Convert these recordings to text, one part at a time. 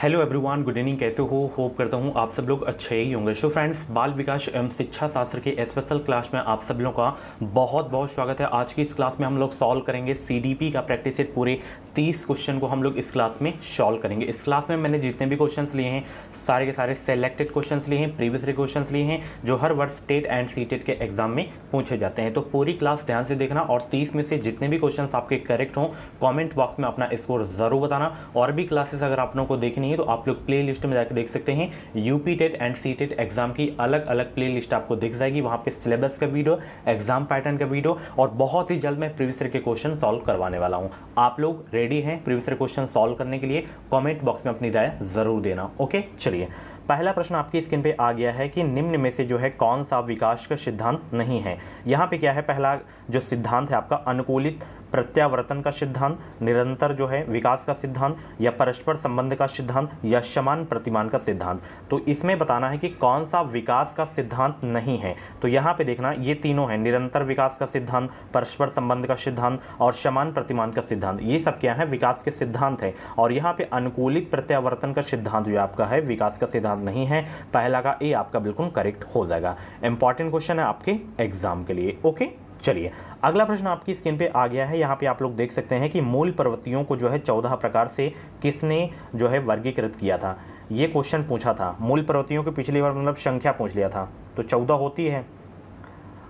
hello everyone good evening कैसे हो hope करता हूँ आप सब लोग अच्छे ही होंगे सो फ्रेंड्स बाल विकास एवं शिक्षा शास्त्र के स्पेशल क्लास में आप सब लोगों का बहुत बहुत स्वागत है आज की इस क्लास में हम लोग सॉल्व करेंगे सीडीपी का प्रैक्टिस सेट पूरे तीस क्वेश्चन को हम लोग इस क्लास में सॉल्व करेंगे इस क्लास में मैंने जितने भी क्वेश्चंस लिए हैं सारे के सारे सेलेक्टेड क्वेश्चंस लिए हैं प्रीवियस क्वेश्चंस लिए हैं जो हर वर्ष स्टेट एंड सी के एग्जाम में पूछे जाते हैं तो पूरी क्लास ध्यान से देखना और तीस में से जितने भी क्वेश्चन आपके करेक्ट हों कॉमेंट बॉक्स में अपना स्कोर ज़रूर बताना और भी क्लासेस अगर आप लोगों को देखनी है तो आप लोग प्ले में जाकर देख सकते हैं UP TET and C TET exam की अलग अलग प्ले लिस्ट आपको दिख जाएगी वहाँ पर सिलेबस का वीडियो एग्जाम पैटर्न का वीडियो और बहुत ही जल्द मैं प्रीवियस के क्वेश्चन सॉल्व करवाने वाला हूँ आप लोग रेडी रेडी हैं प्रीवियस क्वेश्चन सॉल्व करने के लिए कमेंट बॉक्स में अपनी राय ज़रूर देना ओके चलिए पहला प्रश्न आपकी स्क्रीन पे आ गया है कि निम्न में से जो है कौन सा विकास का सिद्धांत नहीं है यहाँ पे क्या है पहला जो सिद्धांत है आपका अनुकूलित प्रत्यावर्तन का सिद्धांत निरंतर जो है विकास का सिद्धांत या परस्पर संबंध का सिद्धांत या समान प्रतिमान का सिद्धांत तो इसमें बताना है कि कौन सा विकास का सिद्धांत नहीं है तो यहाँ पे देखना ये तीनों है निरंतर विकास का सिद्धांत परस्पर संबंध का सिद्धांत और समान प्रतिमान का सिद्धांत ये सब क्या है विकास के सिद्धांत है और यहाँ पे अनुकूलित प्रत्यावर्तन का सिद्धांत जो आपका है विकास का सिद्धांत नहीं है पहला का ए आपका बिल्कुल करेक्ट हो जाएगा इंपॉर्टेंट क्वेश्चन है आपके एग्जाम के लिए ओके चलिए अगला प्रश्न आपकी स्क्रीन पे आ गया है यहाँ पे आप लोग देख सकते हैं कि मूल पर्वतियों को जो है चौदह प्रकार से किसने जो है वर्गीकृत किया था ये क्वेश्चन पूछा था मूल पर्वतियों के पिछली बार मतलब संख्या पूछ लिया था तो चौदह होती है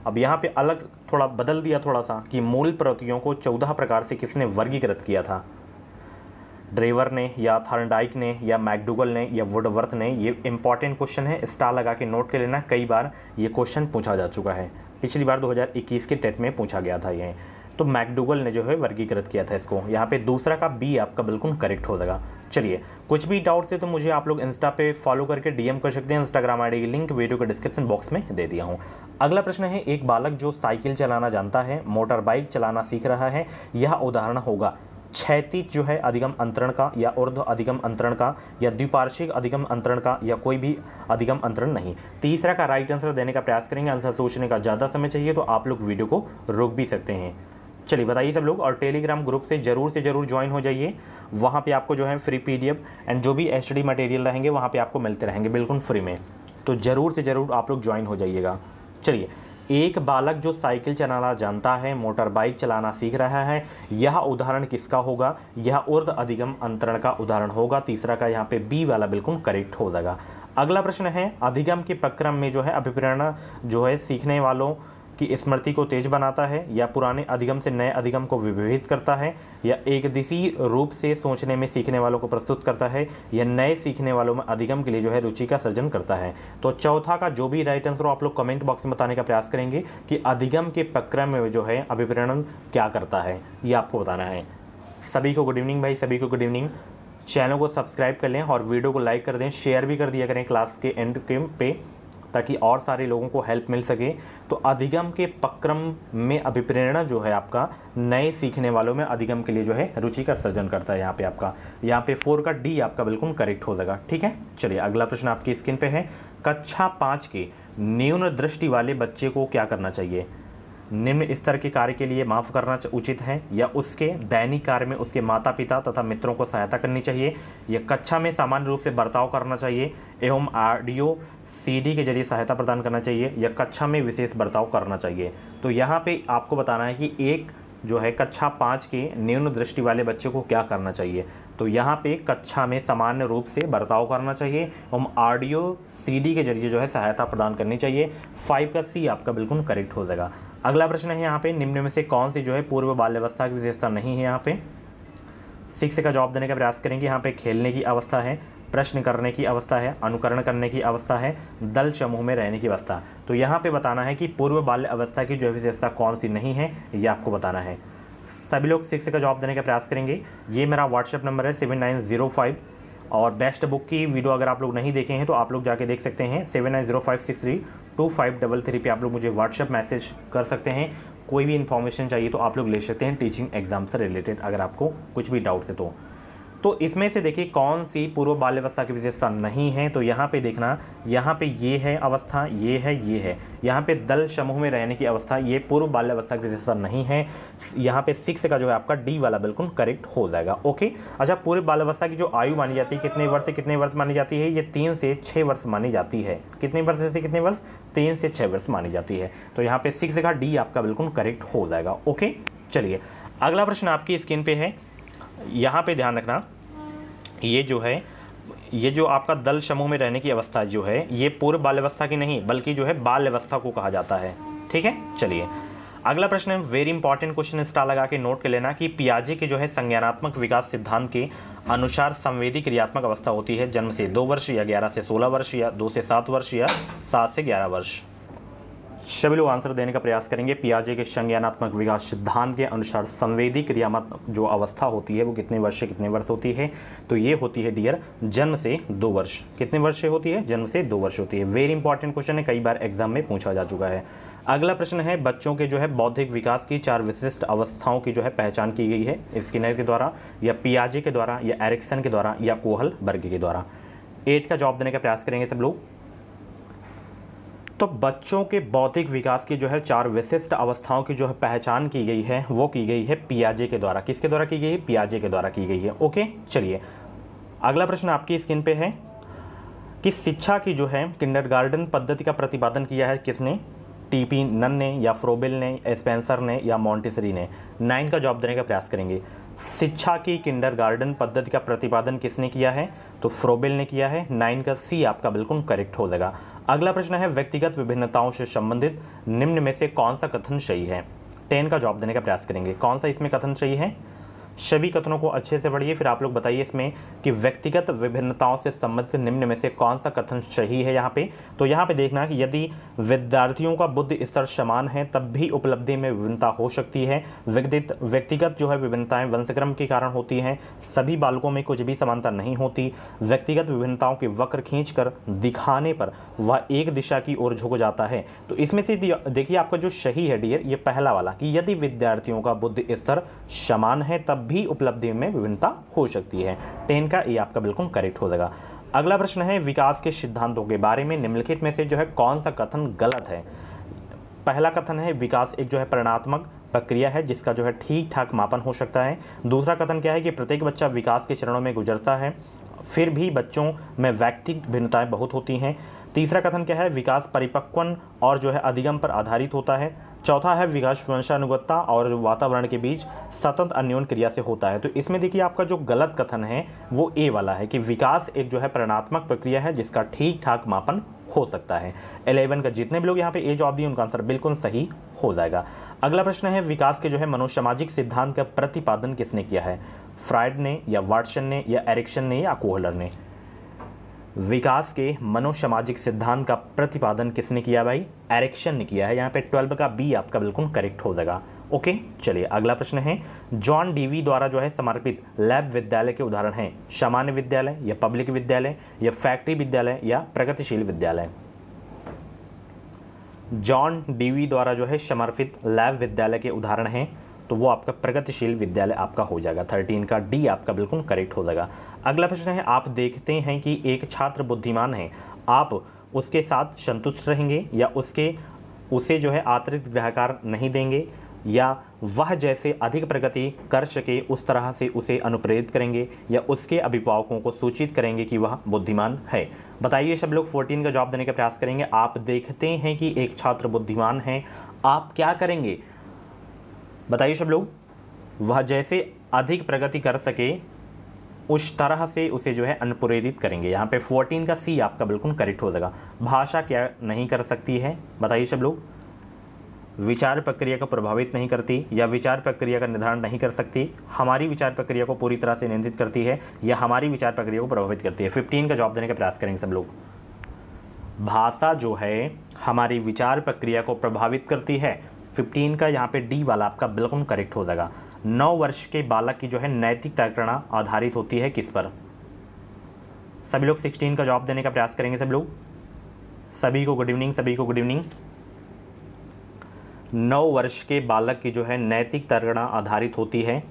अब यहाँ पे अलग थोड़ा बदल दिया थोड़ा सा कि मूल पर्वतियों को चौदह प्रकार से किसने वर्गीकृत किया था ड्रेवर ने या थर्नडाइक ने या मैकडूगल ने या वुडवर्थ ने ये इंपॉर्टेंट क्वेश्चन है स्टार लगा के नोट कर लेना कई बार ये क्वेश्चन पूछा जा चुका है पिछली बार 2021 के टेट में पूछा गया था ये तो मैकडूगल ने जो है वर्गीकृत किया था इसको यहाँ पे दूसरा का बी आपका बिल्कुल करेक्ट हो जाएगा चलिए कुछ भी डाउट्स है तो मुझे आप लोग इंस्टा पे फॉलो करके डीएम कर सकते हैं इंस्टाग्राम आईडी की लिंक वीडियो के डिस्क्रिप्शन बॉक्स में दे दिया हूँ अगला प्रश्न है एक बालक जो साइकिल चलाना जानता है मोटर बाइक चलाना सीख रहा है यह उदाहरण होगा क्षैतिज जो है अधिगम अंतरण का या उर्ध अधिगम अंतरण का या द्विपार्षिक अधिगम अंतरण का या कोई भी अधिगम अंतरण नहीं तीसरा का राइट आंसर देने का प्रयास करेंगे आंसर सोचने का ज़्यादा समय चाहिए तो आप लोग वीडियो को रोक भी सकते हैं चलिए बताइए सब लोग और टेलीग्राम ग्रुप से ज़रूर से ज़रूर ज्वाइन हो जाइए वहाँ पे आपको जो है फ्री पीडीएफ एंड जो भी एचडी मटेरियल रहेंगे वहाँ पे आपको मिलते रहेंगे बिल्कुल फ्री में तो ज़रूर से ज़रूर आप लोग ज्वाइन हो जाइएगा चलिए एक बालक जो साइकिल चलाना जानता है मोटर बाइक चलाना सीख रहा है यह उदाहरण किसका होगा यह उर्द अधिगम अंतरण का उदाहरण होगा तीसरा का यहाँ पे बी वाला बिल्कुल करेक्ट हो जाएगा अगला प्रश्न है अधिगम के प्रक्रम में जो है अभिप्रेरणा जो है सीखने वालों कि स्मृति को तेज बनाता है या पुराने अधिगम से नए अधिगम को विभेदित करता है या एक दिशी रूप से सोचने में सीखने वालों को प्रस्तुत करता है या नए सीखने वालों में अधिगम के लिए जो है रुचि का सृजन करता है तो चौथा का जो भी राइट आंसर हो आप लोग कमेंट बॉक्स में बताने का प्रयास करेंगे कि अधिगम के प्रक्रम में जो है अभिप्रेरण क्या करता है ये आपको बताना है सभी को गुड इवनिंग भाई सभी को गुड इवनिंग चैनल को सब्सक्राइब कर लें और वीडियो को लाइक कर दें शेयर भी कर दिया करें क्लास के एंड के पे ताकि और सारे लोगों को हेल्प मिल सके तो अधिगम के पक्रम में अभिप्रेरणा जो है आपका नए सीखने वालों में अधिगम के लिए जो है रुचि का सर्जन करता है यहाँ पे आपका यहाँ पे फोर का डी आपका बिल्कुल करेक्ट हो जाएगा ठीक है चलिए अगला प्रश्न आपकी स्क्रीन पे है कक्षा पाँच के न्यून दृष्टि वाले बच्चे को क्या करना चाहिए निम्न स्तर के कार्य के लिए माफ़ करना उचित है या उसके दैनिक कार्य में उसके माता पिता तथा मित्रों को सहायता करनी चाहिए या कक्षा में सामान्य रूप से बर्ताव करना चाहिए एवं ऑडियो सीडी के जरिए सहायता प्रदान करना चाहिए या कक्षा में विशेष बर्ताव करना चाहिए तो यहाँ पे आपको बताना है कि एक जो है कक्षा पाँच के न्यून दृष्टि वाले बच्चे को क्या करना चाहिए तो यहाँ पे कक्षा में सामान्य रूप से बर्ताव करना चाहिए और ऑडियो सीडी के जरिए जो है सहायता प्रदान करनी चाहिए फाइव का सी आपका बिल्कुल करेक्ट हो जाएगा अगला प्रश्न है यहाँ पे निम्न में से कौन सी जो है पूर्व बाल्यवस्था की विशेषता नहीं है यहाँ पे सिक्स का जवाब देने का प्रयास करेंगे यहाँ पे खेलने की अवस्था है प्रश्न करने की अवस्था है अनुकरण करने की अवस्था है दल समूह में रहने की अवस्था तो यहाँ पे बताना है कि पूर्व बाल्य अवस्था की जो विशेषता कौन सी नहीं है ये आपको बताना है सभी लोग सिक्स का जवाब देने का प्रयास करेंगे ये मेरा व्हाट्सएप नंबर है सेवन नाइन ज़ीरो फाइव और बेस्ट बुक की वीडियो अगर आप लोग नहीं देखे हैं तो आप लोग जाके देख सकते हैं seven nine zero five six three two five double three पर आप लोग मुझे व्हाट्सअप मैसेज कर सकते हैं कोई भी इन्फॉर्मेशन चाहिए तो आप लोग ले सकते हैं टीचिंग एग्ज़ाम से रिलेटेड अगर आपको कुछ भी डाउट्स है तो तो इसमें से देखिए कौन सी पूर्व बाल्यावस्था की विशेषता नहीं है तो यहाँ पे देखना यहाँ पे ये है अवस्था ये है ये है यहाँ पे दल समूह में रहने की अवस्था ये पूर्व बाल्यावस्था की विशेषता नहीं है यहाँ पे सिक्स का जो है आपका डी वाला बिल्कुल करेक्ट हो जाएगा ओके अच्छा पूर्व बाल्यावस्था की जो आयु मानी जाती है कितने वर्ष से कितने वर्ष मानी जाती है ये तीन से छः वर्ष मानी जाती है कितने वर्ष से कितने वर्ष तीन से छः वर्ष मानी जाती है तो यहाँ पे सिक्स का डी आपका बिल्कुल करेक्ट हो जाएगा ओके चलिए अगला प्रश्न आपकी स्क्रीन पे है यहाँ पे ध्यान रखना ये जो है ये जो आपका दल समूह में रहने की अवस्था जो है ये पूर्व बाल्यवस्था की नहीं बल्कि जो है बाल अवस्था को कहा जाता है ठीक है चलिए अगला प्रश्न है वेरी इंपॉर्टेंट क्वेश्चन स्टार लगा के नोट कर लेना कि पियाजे के जो है संज्ञानात्मक विकास सिद्धांत के अनुसार संवेदी क्रियात्मक अवस्था होती है जन्म से दो वर्ष या ग्यारह से सोलह वर्ष या दो से सात वर्ष या सात से ग्यारह वर्ष सभी लोग आंसर देने का प्रयास करेंगे पियाजे के संज्ञानात्मक विकास सिद्धांत के अनुसार संवेदी क्रियामत जो अवस्था होती है वो कितने वर्ष से कितने वर्ष होती है तो ये होती है डियर जन्म से दो वर्ष कितने वर्ष से होती है जन्म से दो वर्ष होती है वेरी इंपॉर्टेंट क्वेश्चन है कई बार एग्जाम में पूछा जा चुका है अगला प्रश्न है बच्चों के जो है बौद्धिक विकास की चार विशिष्ट अवस्थाओं की जो है पहचान की गई है स्किनर के द्वारा या पियाजे के द्वारा या एरिक्सन के द्वारा या कोहल बर्ग के द्वारा एट का जॉब देने का प्रयास करेंगे सब लोग तो बच्चों के बौद्धिक विकास की जो है चार विशिष्ट अवस्थाओं की जो है पहचान की गई है वो की गई है पियाजे के द्वारा किसके द्वारा की गई है पियाजे के द्वारा की गई है ओके चलिए अगला प्रश्न आपकी स्क्रीन पे है कि शिक्षा की जो है किंडर पद्धति का प्रतिपादन किया है किसने टीपी नन ने या फ्रोबेल ने स्पेंसर ने या मॉन्टेसरी ने नाइन का जवाब देने का प्रयास करेंगे शिक्षा की गार्डन पद्धति का प्रतिपादन किसने किया है तो फ्रोबेल ने किया है नाइन का सी आपका बिल्कुल करेक्ट हो जाएगा अगला प्रश्न है व्यक्तिगत विभिन्नताओं से संबंधित निम्न में से कौन सा कथन सही है टेन का जवाब देने का प्रयास करेंगे कौन सा इसमें कथन सही है सभी कथनों को अच्छे से पढ़िए फिर आप लोग बताइए इसमें कि व्यक्तिगत विभिन्नताओं से संबंधित निम्न में से कौन सा कथन सही है यहाँ पे तो यहाँ पे देखना कि यदि विद्यार्थियों का बुद्ध स्तर समान है तब भी उपलब्धि में विभिन्नता हो सकती है व्यक्तिगत जो है विभिन्नताएं वंशक्रम के कारण होती हैं सभी बालकों में कुछ भी समानता नहीं होती व्यक्तिगत विभिन्नताओं के वक्र खींच कर दिखाने पर वह एक दिशा की ओर झुक जाता है तो इसमें से देखिए आपका जो सही है डियर ये पहला वाला कि यदि विद्यार्थियों का बुद्ध स्तर समान है तब भी उपलब्धि में विभिन्नता हो सकती है टेन का ये आपका बिल्कुल करेक्ट हो जाएगा अगला प्रश्न है विकास के सिद्धांतों के बारे में निम्नलिखित में से जो है कौन सा कथन गलत है पहला कथन है विकास एक जो है परिणात्मक प्रक्रिया है जिसका जो है ठीक ठाक मापन हो सकता है दूसरा कथन क्या है कि प्रत्येक बच्चा विकास के चरणों में गुजरता है फिर भी बच्चों में व्यक्तिगत भिन्नताएं बहुत होती हैं तीसरा कथन क्या है विकास परिपक्वन और जो है अधिगम पर आधारित होता है चौथा है विकास वंशानुगतता और वातावरण के बीच स्वतंत्र अन्योन क्रिया से होता है तो इसमें देखिए आपका जो गलत कथन है वो ए वाला है कि विकास एक जो है प्रणनात्मक प्रक्रिया है जिसका ठीक ठाक मापन हो सकता है एलेवन का जितने भी लोग यहाँ पे ए जवाब दिए उनका आंसर बिल्कुल सही हो जाएगा अगला प्रश्न है विकास के जो है मनोसामाजिक सिद्धांत का प्रतिपादन किसने किया है फ्राइड ने या वाटसन ने या एरिक्शन ने या कोहलर ने विकास के मनोसामाजिक सिद्धांत का प्रतिपादन किसने किया भाई एरिक्शन ने किया है यहाँ पे ट्वेल्व का बी आपका बिल्कुल करेक्ट हो जाएगा ओके चलिए अगला प्रश्न है जॉन डीवी द्वारा जो है समर्पित लैब विद्यालय के उदाहरण हैं सामान्य विद्यालय या पब्लिक विद्यालय या फैक्ट्री विद्यालय या प्रगतिशील विद्यालय जॉन डीवी द्वारा जो है समर्पित लैब विद्यालय के उदाहरण हैं तो वो आपका प्रगतिशील विद्यालय आपका हो जाएगा थर्टीन का डी आपका बिल्कुल करेक्ट हो जाएगा अगला प्रश्न है आप देखते हैं कि एक छात्र बुद्धिमान है आप उसके साथ संतुष्ट रहेंगे या उसके उसे जो है अतिरिक्त ग्रहकार नहीं देंगे या वह जैसे अधिक प्रगति कर सके उस तरह से उसे अनुप्रेरित करेंगे या उसके अभिभावकों को सूचित करेंगे कि वह बुद्धिमान है बताइए सब लोग 14 का जवाब देने का प्रयास करेंगे आप देखते हैं कि एक छात्र बुद्धिमान है आप क्या करेंगे बताइए सब लोग वह जैसे अधिक प्रगति कर सके उस तरह से उसे जो है अनुप्रेरित करेंगे यहाँ पे 14 का सी आपका बिल्कुल करेक्ट हो जाएगा भाषा क्या नहीं कर सकती है बताइए सब लोग विचार प्रक्रिया को प्रभावित नहीं करती या विचार प्रक्रिया का निर्धारण नहीं कर सकती हमारी विचार प्रक्रिया को पूरी तरह से नियंत्रित करती है या हमारी विचार प्रक्रिया को प्रभावित करती है फिफ्टीन का जवाब देने का प्रयास करेंगे सब लोग भाषा जो है हमारी विचार प्रक्रिया को प्रभावित करती है फिफ्टीन का यहाँ पे डी वाला आपका बिल्कुल करेक्ट हो जाएगा नौ वर्ष के बालक की जो है नैतिक प्रकरणा आधारित होती है किस पर सभी लोग सिक्सटीन का जवाब देने का प्रयास करेंगे सब लोग सभी को गुड इवनिंग सभी को गुड इवनिंग नौ वर्ष के बालक की जो है नैतिक तरगणा आधारित होती है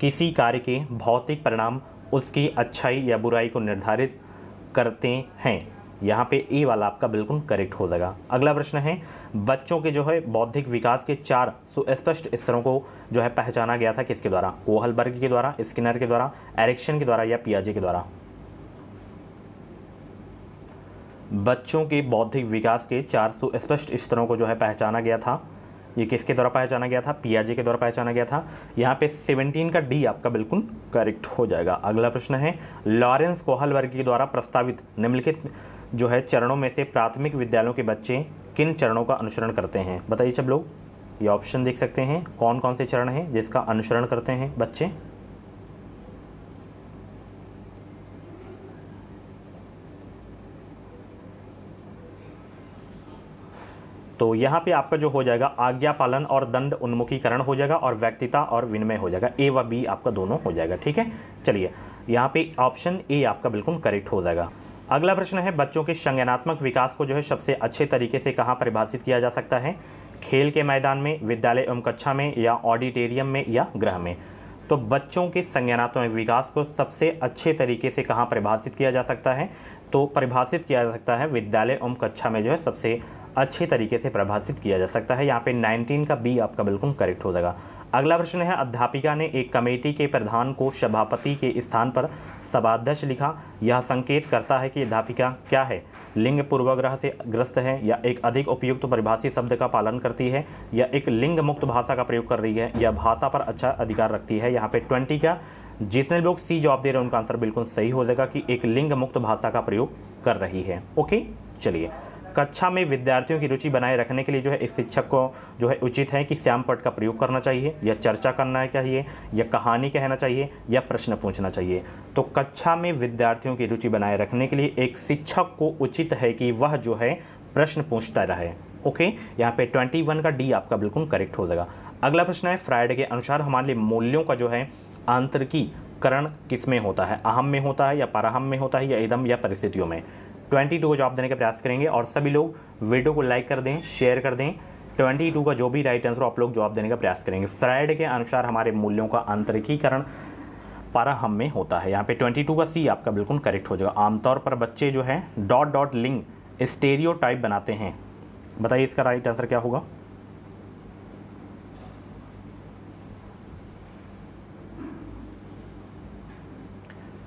किसी कार्य के भौतिक परिणाम उसकी अच्छाई या बुराई को निर्धारित करते हैं यहाँ पे ए वाला आपका बिल्कुल करेक्ट हो जाएगा अगला प्रश्न है बच्चों के जो है बौद्धिक विकास के चार सुस्पष्ट स्तरों को जो है पहचाना गया था किसके द्वारा कोहलबर्ग के द्वारा स्किनर के द्वारा एरिक्शन के द्वारा या पियाजे के द्वारा बच्चों के बौद्धिक विकास के चार सुस्पष्ट स्तरों को जो है पहचाना गया था ये किसके द्वारा पहचाना गया था पियाजे के द्वारा पहचाना गया था यहाँ पे 17 का डी आपका बिल्कुल करेक्ट हो जाएगा अगला प्रश्न है लॉरेंस कोहलवर्गी के द्वारा प्रस्तावित निम्नलिखित जो है चरणों में से प्राथमिक विद्यालयों के बच्चे किन चरणों का अनुसरण करते हैं बताइए सब लोग ये ऑप्शन देख सकते हैं कौन कौन से चरण हैं जिसका अनुसरण करते हैं बच्चे तो यहाँ पे आपका जो हो जाएगा आज्ञा पालन और दंड उन्मुखीकरण हो जाएगा और व्यक्तिता और विनिमय हो जाएगा ए व बी आपका दोनों हो जाएगा ठीक है चलिए यहाँ पे ऑप्शन ए आपका बिल्कुल करेक्ट हो जाएगा अगला प्रश्न है बच्चों के संज्ञानात्मक विकास को जो है सबसे अच्छे तरीके से कहाँ परिभाषित किया जा सकता है खेल के मैदान में विद्यालय एवं कक्षा में या ऑडिटेरियम में या गृह में तो बच्चों के संज्ञानात्मक विकास को सबसे अच्छे तरीके से कहाँ परिभाषित किया जा सकता है तो परिभाषित किया जा सकता है विद्यालय एवं कक्षा में जो है सबसे अच्छे तरीके से प्रभाषित किया जा सकता है यहाँ पे 19 का बी आपका बिल्कुल करेक्ट हो जाएगा अगला प्रश्न है अध्यापिका ने एक कमेटी के प्रधान को सभापति के स्थान पर सभाध्यक्ष लिखा यह संकेत करता है कि अध्यापिका क्या है लिंग पूर्वाग्रह से ग्रस्त है या एक अधिक उपयुक्त परिभाषी शब्द का पालन करती है या एक लिंग मुक्त भाषा का प्रयोग कर रही है या भाषा पर अच्छा अधिकार रखती है यहाँ पे ट्वेंटी का जितने लोग सी जवाब दे रहे हैं उनका आंसर बिल्कुल सही हो जाएगा कि एक लिंग मुक्त भाषा का प्रयोग कर रही है ओके चलिए कक्षा में विद्यार्थियों की रुचि बनाए रखने के लिए जो है इस शिक्षक को जो है उचित है कि श्यामपट का प्रयोग करना चाहिए या चर्चा करना चाहिए या कहानी कहना चाहिए या प्रश्न पूछना चाहिए तो कक्षा में विद्यार्थियों की रुचि बनाए रखने के लिए एक शिक्षक को उचित है कि वह जो है प्रश्न पूछता रहे ओके यहाँ पे 21 का डी आपका बिल्कुल करेक्ट हो जाएगा अगला प्रश्न है फ्राइडे के अनुसार हमारे लिए मूल्यों का जो है आंतरिकीकरण किस में होता है अहम में होता है या पराहम में होता है या इदम या परिस्थितियों में ट्वेंटी टू को जवाब देने का प्रयास करेंगे और सभी लोग वीडियो को लाइक कर दें शेयर कर दें ट्वेंटी टू का जो भी राइट आंसर हो आप लोग जवाब देने का प्रयास करेंगे फ्राइडे के अनुसार हमारे मूल्यों का आंतरिकीकरण पारा हम में होता है यहाँ पे 22 का सी आपका बिल्कुल करेक्ट हो जाएगा आमतौर पर बच्चे जो है डॉट डॉट लिंग स्टेरियो टाइप बनाते हैं बताइए इसका राइट आंसर क्या होगा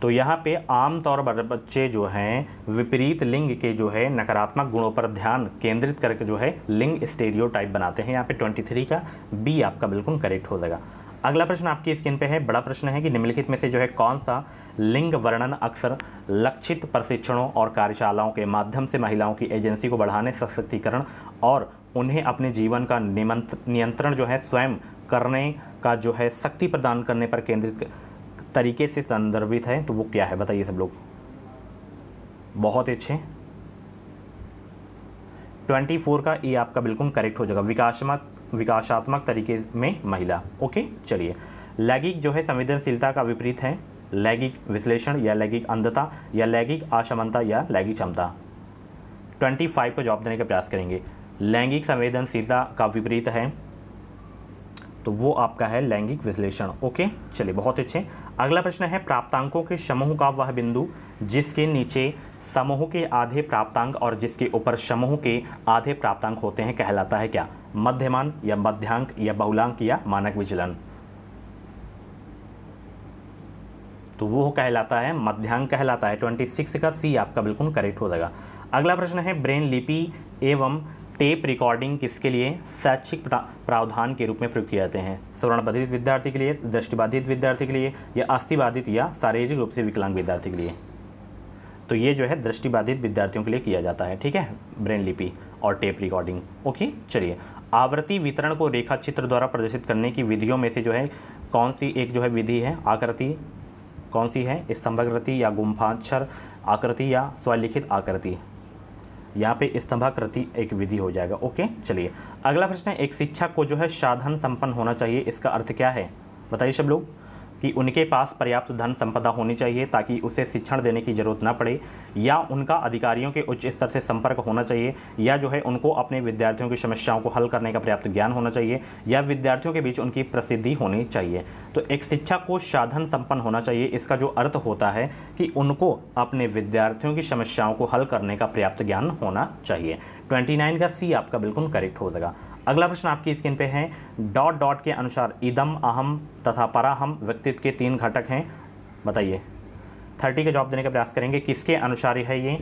तो यहाँ पे आमतौर पर बच्चे जो हैं विपरीत लिंग के जो है नकारात्मक गुणों पर ध्यान केंद्रित करके जो है लिंग स्टेरियोटाइप बनाते हैं यहाँ पे 23 का बी आपका बिल्कुल करेक्ट हो जाएगा अगला प्रश्न आपकी स्क्रीन पे है बड़ा प्रश्न है कि निम्नलिखित में से जो है कौन सा लिंग वर्णन अक्सर लक्षित प्रशिक्षणों और कार्यशालाओं के माध्यम से महिलाओं की एजेंसी को बढ़ाने सशक्तिकरण और उन्हें अपने जीवन का नियंत्रण जो है स्वयं करने का जो है शक्ति प्रदान करने पर केंद्रित तरीके से संदर्भित है तो वो क्या है बताइए सब लोग बहुत अच्छे ट्वेंटी फोर का ये आपका बिल्कुल करेक्ट हो जाएगा विकासमत विकासात्मक तरीके में महिला ओके चलिए लैंगिक जो है संवेदनशीलता का विपरीत है लैंगिक विश्लेषण या लैंगिक अंधता या लैंगिक आशमनता या लैंगिक क्षमता ट्वेंटी फाइव को जवाब देने का प्रयास करेंगे लैंगिक संवेदनशीलता का विपरीत है तो वो आपका है लैंगिक विश्लेषण ओके चलिए बहुत अच्छे अगला प्रश्न है प्राप्तांकों के समूह का वह बिंदु जिसके नीचे समूह के आधे प्राप्तांक और जिसके ऊपर समूह के आधे प्राप्तांक होते हैं कहलाता है क्या मध्यमान या मध्यांक या बहुलांक या मानक विचलन तो वो कहलाता है मध्यांक कहलाता है 26 का सी आपका बिल्कुल करेक्ट हो जाएगा अगला प्रश्न है ब्रेन लिपि एवं टेप रिकॉर्डिंग किसके लिए शैक्षिक प्रावधान के रूप में प्रयोग किए जाते हैं स्वर्णबाधित विद्यार्थी के लिए दृष्टिबाधित विद्यार्थी के लिए या अस्थिबाधित या शारीरिक रूप से विकलांग विद्यार्थी के लिए तो ये जो है दृष्टिबाधित विद्यार्थियों के लिए किया जाता है ठीक है ब्रेन लिपि और टेप रिकॉर्डिंग ओके चलिए आवृत्ति वितरण को रेखा चित्र द्वारा प्रदर्शित करने की विधियों में से जो है कौन सी एक जो है विधि है आकृति कौन सी है इस समग्रति या गुम्फाक्षर आकृति या स्वलिखित आकृति यहाँ पे स्तंभाकृति एक विधि हो जाएगा ओके चलिए अगला प्रश्न है एक शिक्षक को जो है साधन संपन्न होना चाहिए इसका अर्थ क्या है बताइए सब लोग कि उनके पास पर्याप्त धन संपदा होनी चाहिए ताकि उसे शिक्षण देने की ज़रूरत न पड़े या उनका अधिकारियों के उच्च स्तर से संपर्क होना चाहिए या जो है उनको अपने विद्यार्थियों की समस्याओं को हल करने का पर्याप्त ज्ञान होना चाहिए या विद्यार्थियों के बीच उनकी प्रसिद्धि होनी चाहिए तो एक शिक्षा को साधन संपन्न होना चाहिए इसका जो अर्थ होता है कि उनको अपने विद्यार्थियों की समस्याओं को हल करने का पर्याप्त ज्ञान होना चाहिए ट्वेंटी का सी आपका बिल्कुल करेक्ट हो जाएगा अगला प्रश्न आपकी स्क्रीन पे है डॉट डॉट के अनुसार इदम अहम तथा पराहम व्यक्तित्व के तीन घटक हैं बताइए थर्टी का जवाब देने का प्रयास करेंगे किसके अनुसार है ये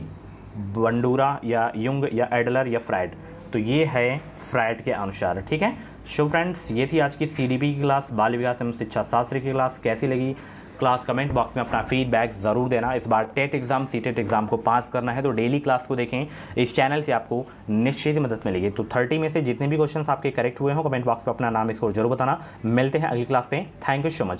बंडूरा या युंग या एडलर या फ्राइड तो ये है फ्राइड के अनुसार ठीक है शो फ्रेंड्स ये थी आज की सी की क्लास बाल विकास एवं शिक्षा शास्त्र की क्लास कैसी लगी क्लास कमेंट बॉक्स में अपना फीडबैक ज़रूर देना इस बार TET exam C TET exam को पास करना है तो डेली क्लास को देखें इस चैनल से आपको निश्चित मदद मिलेगी तो थर्टी में से जितने भी क्वेश्चन आपके करेक्ट हुए हों कमेंट बॉक्स में अपना नाम स्कोर जरूर बताना मिलते हैं अगली क्लास में थैंक यू सो मच